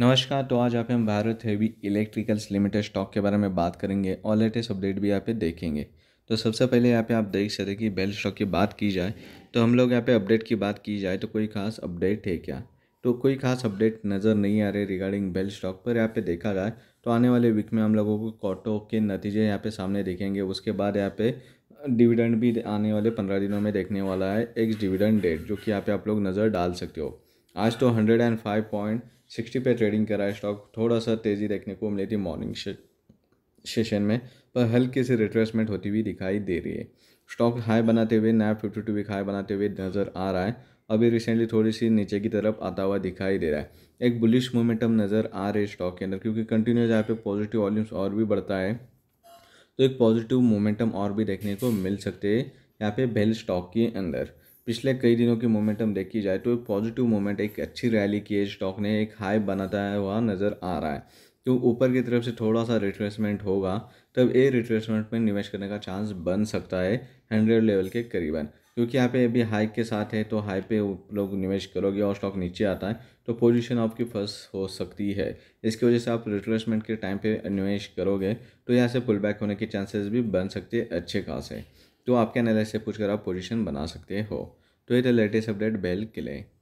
नमस्कार तो आज आप हम Bharat heavy electricals limited stock के बारे में बात करेंगे और लेटेस्ट अपडेट भी यहाँ पे देखेंगे तो सबसे पहले यहाँ पे आप देख सकते कि बेल स्टॉक की बात की जाए तो हम लोग यहाँ पे अपडेट की बात की जाए तो कोई खास अपडेट है क्या तो कोई खास अपडेट नज़र नहीं आ रहे रिगार्डिंग बेल स्टॉक पर यहाँ पे देखा जाए तो आने वाले वीक में हम लोगों को कॉटो के नतीजे यहाँ पे सामने देखेंगे उसके बाद यहाँ पे डिविडेंड भी आने वाले पंद्रह दिनों में देखने वाला है एक्स डिविडेंड डेट जो कि यहाँ पे आप लोग नज़र डाल सकते हो आज तो hundred and five point sixty पे ट्रेडिंग करा है स्टॉक थोड़ा सा तेज़ी देखने को मिली थी मॉर्निंग सेशन में पर हल्की सी रिट्रेसमेंट होती हुई दिखाई दे रही है स्टॉक हाई बनाते हुए नया फिफ्टी टू वीक हाई बनाते हुए नज़र आ रहा है अभी रिसेंटली थोड़ी सी नीचे की तरफ आता हुआ दिखाई दे रहा है एक बुलिश मोमेंटम नज़र आ रही है स्टॉक के अंदर क्योंकि कंटिन्यूस यहाँ पे पॉजिटिव वॉल्यूम्स और भी बढ़ता है तो एक पॉजिटिव मोमेंटम और भी देखने को मिल सकते हैं यहाँ पे बेल स्टॉक के अंदर पिछले कई दिनों की मोमेंटम देखी जाए तो एक पॉजिटिव मोमेंट एक अच्छी रैली की है स्टॉक ने एक हाई बनाता है हुआ नज़र आ रहा है तो ऊपर की तरफ से थोड़ा सा रिट्रेसमेंट होगा तब ए रिट्रेसमेंट में निवेश करने का चांस बन सकता है हंड्रेड लेवल के करीबन क्योंकि यहाँ पे अभी हाई के साथ है तो हाई पे लोग निवेश करोगे और स्टॉक नीचे आता है तो पोजीशन आपकी फंस हो सकती है इसकी वजह से आप रिट्रेसमेंट के टाइम पे निवेश करोगे तो यहाँ से पुल बैक होने के चांसेस भी बन सकते हैं अच्छे खास है तो आपके एनालिस से पूछकर आप पोजीशन बना सकते हो तो ये थे लेटेस्ट अपडेट बेल के लिए